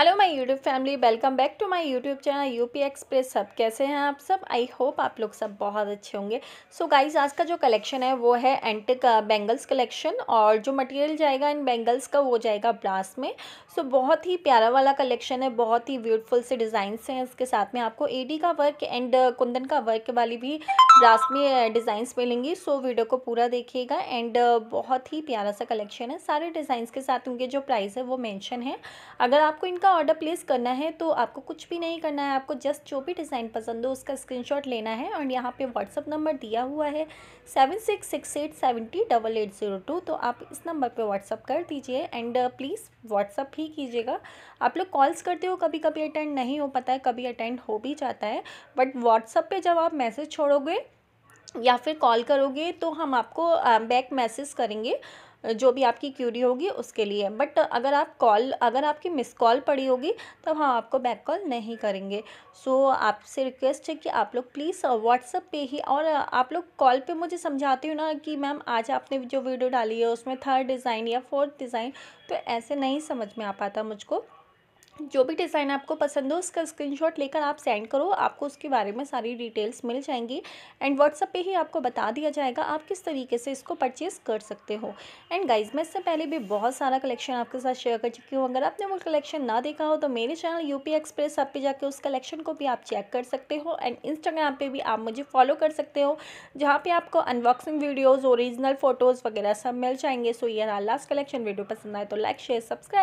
hello my YouTube family welcome back to my YouTube channel UP express सब कैसे हैं आप सब आई होप आप लोग सब बहुत अच्छे होंगे सो so गाइस आज का जो कलेक्शन है वो है एंटिक बेंगल्स कलेक्शन और जो मटेरियल जाएगा इन बेंगल्स का वो जाएगा ब्रास में सो so, बहुत ही प्यारा वाला कलेक्शन है बहुत ही ब्यूटीफुल से डिज़ाइन हैं इसके साथ में आपको ए का वर्क एंड uh, कुंदन का वर्क वाली भी ब्रास में डिज़ाइंस uh, मिलेंगी सो so, वीडियो को पूरा देखिएगा एंड uh, बहुत ही प्यारा सा कलेक्शन है सारे डिज़ाइंस के साथ उनके जो प्राइस है वो मैंशन है अगर आपको इनका का ऑर्डर प्लेस करना है तो आपको कुछ भी नहीं करना है आपको जस्ट जो भी डिज़ाइन पसंद हो उसका स्क्रीनशॉट लेना है और यहाँ पे व्हाट्सअप नंबर दिया हुआ है seven six six eight seventy double eight zero two तो आप इस नंबर पे व्हाट्सअप कर दीजिए एंड प्लीज़ व्हाट्सअप ही कीजिएगा आप लोग कॉल्स करते हो कभी कभी अटेंड नहीं हो पाता है कभी अटेंड हो भी जाता है बट व्हाट्सअप पर जब आप मैसेज छोड़ोगे या फिर कॉल करोगे तो हम आपको बैक मैसेज करेंगे जो भी आपकी क्यूरी होगी उसके लिए बट अगर आप कॉल अगर आपकी मिस कॉल पड़ी होगी तब हम आपको बैक कॉल नहीं करेंगे सो so, आपसे रिक्वेस्ट है कि आप लोग प्लीज़ व्हाट्सअप पे ही और आप लोग कॉल पे मुझे समझाते हो ना कि मैम आज आपने जो वीडियो डाली है उसमें थर्ड डिज़ाइन या फोर्थ डिज़ाइन तो ऐसे नहीं समझ में आ पाता मुझको जो भी डिज़ाइन आपको पसंद हो उसका स्क्रीनशॉट लेकर आप सेंड करो आपको उसके बारे में सारी डिटेल्स मिल जाएंगी एंड व्हाट्सअप पे ही आपको बता दिया जाएगा आप किस तरीके से इसको परचेज़ कर सकते हो एंड गाइज मैं इससे पहले भी बहुत सारा कलेक्शन आपके साथ शेयर कर चुकी हूँ अगर आपने वो कलेक्शन ना देखा हो तो मेरे चैनल यू एक्सप्रेस आप पे जाकर उस कलेक्शन को भी आप चेक कर सकते हो एंड इंस्टाग्राम पर भी आप मुझे फॉलो कर सकते हो जहाँ पर आपको अनबॉक्सिंग वीडियोज़ औरिजिनल फ़ोटोज़ वगैरह सब मिल जाएंगे सो ये लास्ट कलेक्शन वीडियो पसंद आए तो लाइक शेयर सब्सक्राइब